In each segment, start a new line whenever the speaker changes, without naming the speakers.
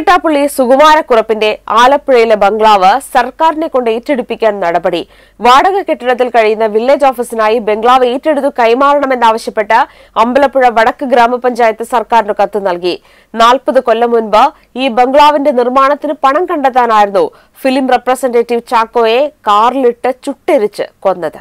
മൂക്കിട്ടാപ്പുള്ളി സുകുമാരക്കുറപ്പിന്റെ ആലപ്പുഴയിലെ ബംഗ്ലാവ് സർക്കാരിനെ കൊണ്ട് ഏറ്റെടുപ്പിക്കാൻ നടപടി വാടക കെട്ടിടത്തിൽ കഴിയുന്ന വില്ലേജ് ഓഫീസിനായി ബംഗ്ലാവ് ഏറ്റെടുത്തു കൈമാറണമെന്നാവശ്യപ്പെട്ട് അമ്പലപ്പുഴ വടക്ക് ഗ്രാമപഞ്ചായത്ത് സർക്കാരിന് കത്ത് നൽകി നാൽപ്പത് കൊല്ലം മുൻപ് ഈ ബംഗ്ലാവിന്റെ നിർമ്മാണത്തിന് പണം കണ്ടെത്താനായിരുന്നു ഫിലിം റെപ്രസെന്റേറ്റീവ് ചാക്കോയെ കാറിലിട്ട് ചുട്ടെരിച്ച് കൊന്നത്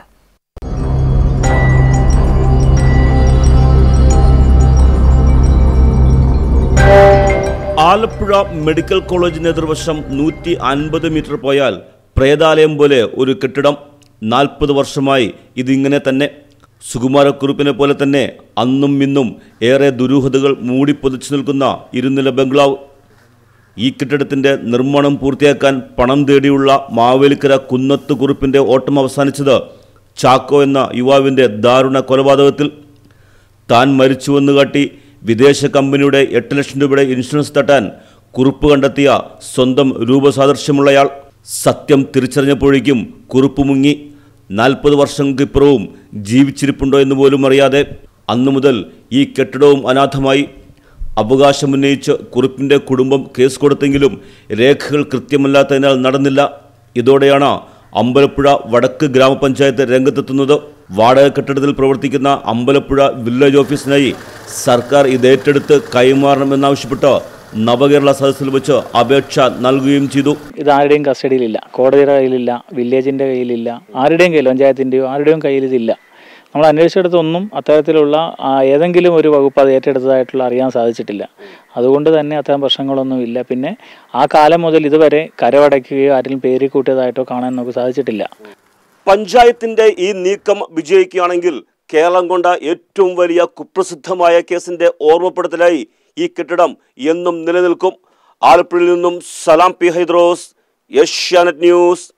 ആലപ്പുഴ മെഡിക്കൽ കോളേജിന് എതിർവശം നൂറ്റി അൻപത് മീറ്റർ പോയാൽ പ്രേതാലയം പോലെ ഒരു കെട്ടിടം നാൽപ്പത് വർഷമായി ഇതിങ്ങനെ തന്നെ സുകുമാരക്കുറിപ്പിനെ പോലെ തന്നെ അന്നും ഇന്നും ഏറെ ദുരൂഹതകൾ മൂടിപ്പൊതിച്ചു നിൽക്കുന്ന ഇരുനില ബംഗ്ലാവ് ഈ കെട്ടിടത്തിൻ്റെ നിർമ്മാണം പൂർത്തിയാക്കാൻ പണം തേടിയുള്ള മാവേലിക്കര കുന്നത്ത് കുറിപ്പിൻ്റെ ഓട്ടം അവസാനിച്ചത് ചാക്കോ എന്ന യുവാവിൻ്റെ ദാരുണ കൊലപാതകത്തിൽ താൻ മരിച്ചുവെന്ന് കാട്ടി വിദേശ കമ്പനിയുടെ എട്ട് ലക്ഷം രൂപയുടെ ഇൻഷുറൻസ് തട്ടാൻ കുറിപ്പ് കണ്ടെത്തിയ സ്വന്തം രൂപസാദൃശ്യമുള്ളയാൾ സത്യം തിരിച്ചറിഞ്ഞപ്പോഴേക്കും കുറിപ്പ് മുങ്ങി നാൽപ്പത് ഇപ്പുറവും ജീവിച്ചിരിപ്പുണ്ടോ എന്ന് പോലും അറിയാതെ അന്നു മുതൽ ഈ കെട്ടിടവും അനാഥമായി അവകാശമുന്നയിച്ച് കുറിപ്പിൻ്റെ കുടുംബം കേസ് കൊടുത്തെങ്കിലും രേഖകൾ കൃത്യമല്ലാത്തതിനാൽ നടന്നില്ല ഇതോടെയാണ് അമ്പലപ്പുഴ വടക്ക് ഗ്രാമപഞ്ചായത്ത് രംഗത്തെത്തുന്നത് വാടക കെട്ടിടത്തിൽ പ്രവർത്തിക്കുന്ന അമ്പലപ്പുഴ വില്ലേജ് ഓഫീസിനായി സർക്കാർ ഇത് ഏറ്റെടുത്ത് കൈമാറണമെന്നാവശ്യപ്പെട്ട് നവകേരള സദസ്സിൽ വെച്ച് അപേക്ഷ നൽകുകയും ചെയ്തു
ഇത് ആരുടെയും കസ്റ്റഡിയിലില്ല കോടതിയുടെ കയ്യിലില്ല വില്ലേജിന്റെ കയ്യിലില്ല ആരുടെയും കയ്യിൽ പഞ്ചായത്തിന്റെയോ ആരുടെയും കയ്യിൽ ഇതില്ല നമ്മൾ അന്വേഷിച്ചെടുത്തൊന്നും അത്തരത്തിലുള്ള ഏതെങ്കിലും ഒരു വകുപ്പ് അത് ഏറ്റെടുത്തതായിട്ടുള്ള അറിയാൻ സാധിച്ചിട്ടില്ല അതുകൊണ്ട് തന്നെ അത്തരം പ്രശ്നങ്ങളൊന്നും ഇല്ല പിന്നെ ആ കാലം മുതൽ ഇതുവരെ കരവടയ്ക്കുകയോ ആരെങ്കിലും പേര് കൂട്ടിയതായിട്ടോ കാണാൻ നമുക്ക് സാധിച്ചിട്ടില്ല
പഞ്ചായത്തിന്റെ ഈ നീക്കം വിജയിക്കുകയാണെങ്കിൽ കേരളം കൊണ്ട ഏറ്റവും വലിയ കുപ്രസിദ്ധമായ കേസിന്റെ ഓർമ്മപ്പെടുത്തലായി ഈ കെട്ടിടം എന്നും നിലനിൽക്കും ആലപ്പുഴയിൽ നിന്നും സലാം പി ഹൈദ്രോസ് ഏഷ്യാനെറ്റ് ന്യൂസ്